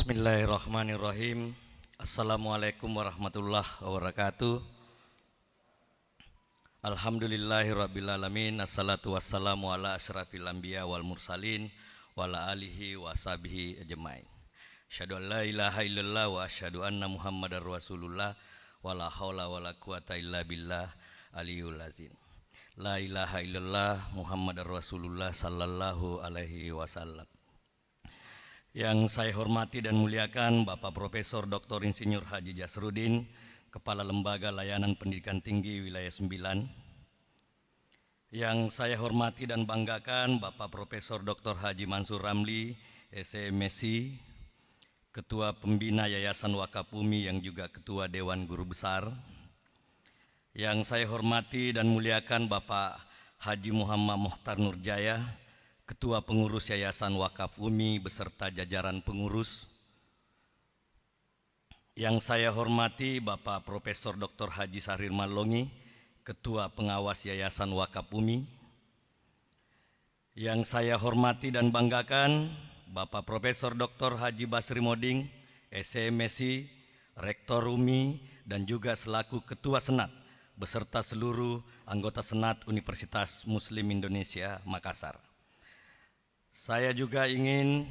Bismillahirrahmanirrahim. Assalamualaikum warahmatullahi wabarakatuh. Alhamdulillahirrabbilalamin. Assalatu wassalamu ala asyrafil anbiya wal mursalin wa ala alihi wa sahbihi ajmain. Asyadu an la ilaha illallah wa asyadu anna muhammadar rasulullah wa la hawla wa la quwata illa billah aliyul azim. La ilaha illallah muhammadar rasulullah sallallahu alaihi wasallam. Yang saya hormati dan muliakan Bapak Profesor Dr. Insinyur Haji Jasrudin, Kepala Lembaga Layanan Pendidikan Tinggi Wilayah 9. Yang saya hormati dan banggakan Bapak Profesor Dr. Haji Mansur Ramli, SMSI, Ketua Pembina Yayasan Wakapumi yang juga Ketua Dewan Guru Besar. Yang saya hormati dan muliakan Bapak Haji Muhammad Mohtar Nurjaya, Ketua Pengurus Yayasan Wakaf Umi beserta jajaran pengurus yang saya hormati Bapak Profesor Dr. Haji Sarir Malongi, Ketua Pengawas Yayasan Wakaf Umi. Yang saya hormati dan banggakan Bapak Profesor Dr. Haji Basri Moding, SMSI, Rektor Umi, dan juga selaku Ketua Senat beserta seluruh anggota Senat Universitas Muslim Indonesia Makassar. Saya juga ingin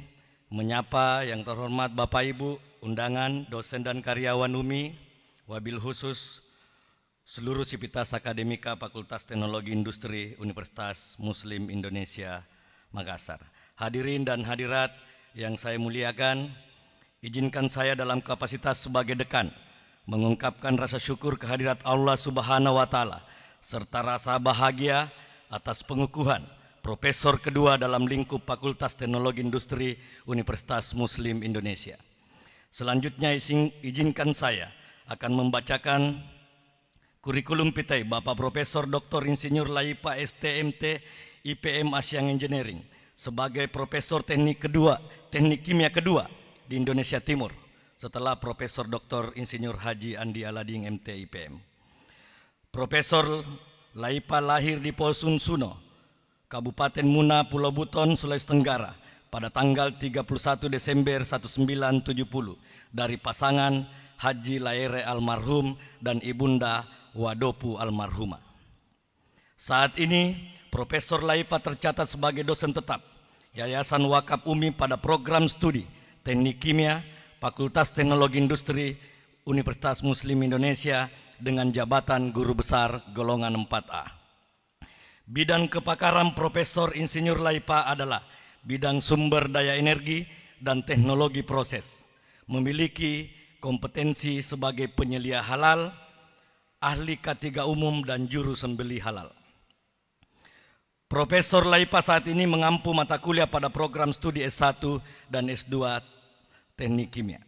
menyapa yang terhormat Bapak Ibu, undangan, dosen dan karyawan UMI, wabil khusus seluruh sipitas akademika Fakultas Teknologi Industri Universitas Muslim Indonesia Makassar. Hadirin dan hadirat yang saya muliakan, izinkan saya dalam kapasitas sebagai dekan mengungkapkan rasa syukur kehadirat Allah Subhanahu wa taala serta rasa bahagia atas pengukuhan profesor kedua dalam lingkup Fakultas Teknologi Industri Universitas Muslim Indonesia. Selanjutnya izinkan saya akan membacakan kurikulum PTI Bapak Profesor Dr. Insinyur Laipa STMT IPM Asiang Engineering sebagai Profesor Teknik kedua, Teknik Kimia kedua di Indonesia Timur setelah Profesor Dr. Insinyur Haji Andi Alading MT IPM. Profesor Laipa lahir di Polsun Suno, Kabupaten Muna, Pulau Buton, Sulawesi Tenggara pada tanggal 31 Desember 1970 dari pasangan Haji Laere almarhum dan Ibunda Wadopu almarhumah. Saat ini Profesor Laipa tercatat sebagai dosen tetap Yayasan Wakaf Umi pada program studi Teknik Kimia Fakultas Teknologi Industri Universitas Muslim Indonesia dengan jabatan guru besar golongan 4A. Bidang kepakaran Profesor Insinyur Laipa adalah bidang sumber daya energi dan teknologi proses. Memiliki kompetensi sebagai penyelia halal, ahli K3 umum dan juru sembeli halal. Profesor Laipa saat ini mengampu mata kuliah pada program studi S1 dan S2 Teknik Kimia.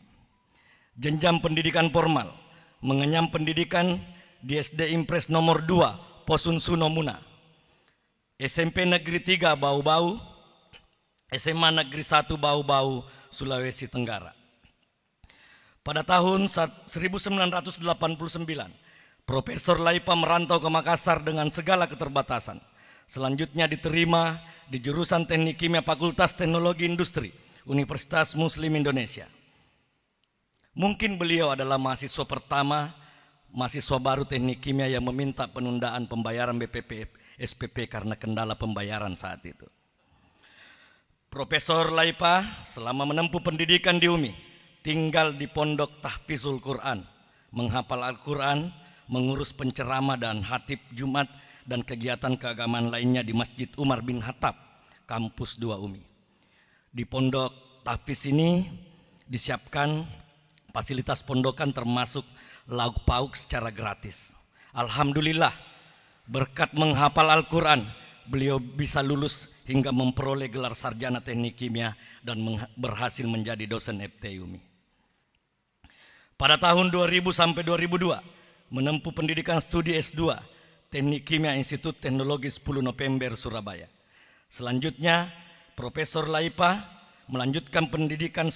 Jenjang pendidikan formal mengenyam pendidikan di SD Impres nomor 2 Posun Sunomuna SMP Negeri 3 bau-bau, SMA Negeri 1 bau-bau Sulawesi Tenggara. Pada tahun 1989, Profesor Laipa merantau ke Makassar dengan segala keterbatasan. Selanjutnya diterima di jurusan Teknik Kimia Fakultas Teknologi Industri Universitas Muslim Indonesia. Mungkin beliau adalah mahasiswa pertama, mahasiswa baru Teknik Kimia yang meminta penundaan pembayaran BPPF SPP karena kendala pembayaran saat itu. Profesor Laipa selama menempuh pendidikan di UMI, tinggal di pondok tahfizul Quran, menghafal Al-Quran, mengurus pencerama dan hatib Jumat dan kegiatan keagamaan lainnya di Masjid Umar bin Hattab, kampus 2 UMI. Di pondok tahfiz ini disiapkan fasilitas pondokan termasuk lauk pauk secara gratis. Alhamdulillah, Berkat menghafal Al-Quran, beliau bisa lulus hingga memperoleh gelar sarjana teknik kimia dan berhasil menjadi dosen FT UMI. Pada tahun 2000 sampai 2002, menempuh pendidikan studi S2 Teknik Kimia Institut Teknologi 10 November Surabaya. Selanjutnya, Profesor Laipa melanjutkan pendidikan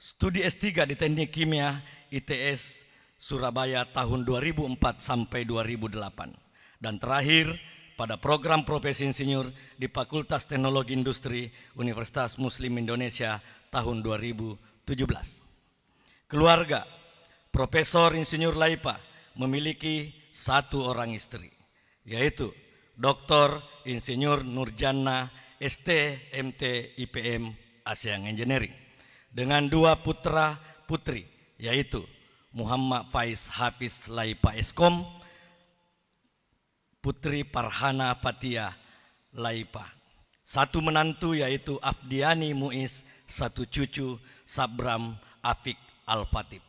studi S3 di Teknik Kimia ITS Surabaya tahun 2004 sampai 2008. Dan terakhir, pada program profesi insinyur di Fakultas Teknologi Industri Universitas Muslim Indonesia tahun 2017. Keluarga, Profesor Insinyur Laipa memiliki satu orang istri, yaitu Dr. Insinyur Nurjana STMT IPM ASEAN Engineering dengan dua putra putri yaitu Muhammad Faiz Hafiz Laipa Eskom Putri Parhana Patia Laipa. Satu menantu yaitu Afdiani Muiz, satu cucu Sabram Afik Al-Fatib.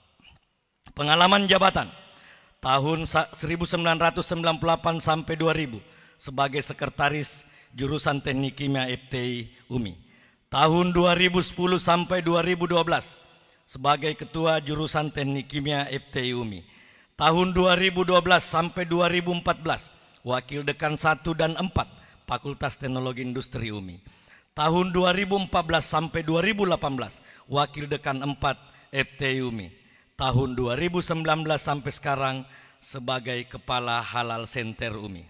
Pengalaman jabatan tahun 1998 sampai 2000 sebagai sekretaris jurusan Teknik Kimia FTI UMI. Tahun 2010 sampai 2012 sebagai ketua jurusan Teknik Kimia FTI UMI. Tahun 2012 sampai 2014 Wakil Dekan 1 dan 4 Fakultas Teknologi Industri UMI. Tahun 2014 sampai 2018 Wakil Dekan 4 FT UMI. Tahun 2019 sampai sekarang sebagai Kepala Halal Center UMI.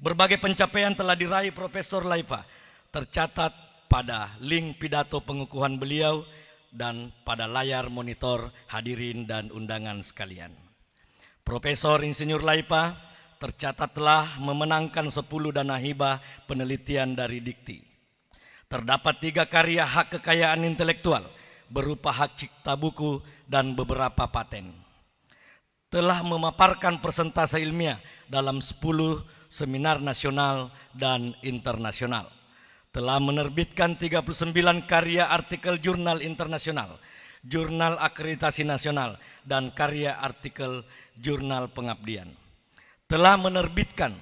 Berbagai pencapaian telah diraih Profesor Laifa tercatat pada link pidato pengukuhan beliau dan pada layar monitor hadirin dan undangan sekalian. Profesor Insinyur Laipa tercatatlah memenangkan 10 dana hibah penelitian dari Dikti. Terdapat tiga karya hak kekayaan intelektual berupa hak cipta buku dan beberapa paten. Telah memaparkan persentase ilmiah dalam 10 seminar nasional dan internasional. Telah menerbitkan 39 karya artikel jurnal internasional, jurnal akreditasi nasional, dan karya artikel jurnal pengabdian telah menerbitkan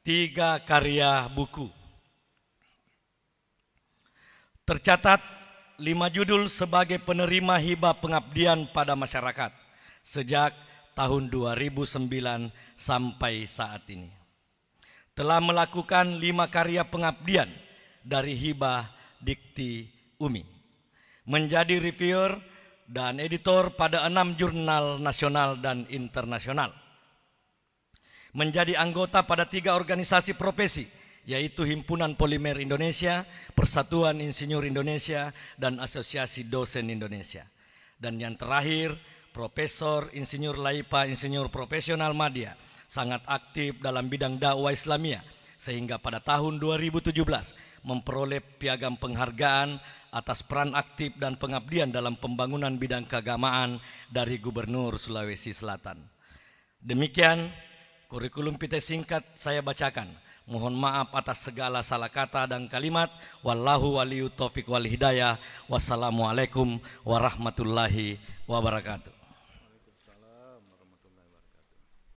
tiga karya buku. Tercatat lima judul sebagai penerima hibah pengabdian pada masyarakat sejak tahun 2009 sampai saat ini. Telah melakukan lima karya pengabdian dari hibah dikti Umi. Menjadi reviewer dan editor pada enam jurnal nasional dan internasional menjadi anggota pada tiga organisasi profesi, yaitu Himpunan Polimer Indonesia, Persatuan Insinyur Indonesia, dan Asosiasi Dosen Indonesia. Dan yang terakhir, Profesor Insinyur Laipa Insinyur Profesional Madya sangat aktif dalam bidang dakwah Islamia sehingga pada tahun 2017 memperoleh piagam penghargaan atas peran aktif dan pengabdian dalam pembangunan bidang keagamaan dari Gubernur Sulawesi Selatan. Demikian Kurikulum PT singkat saya bacakan. Mohon maaf atas segala salah kata dan kalimat. Wallahu waliyu taufiq wal hidayah. Wassalamualaikum warahmatullahi wabarakatuh.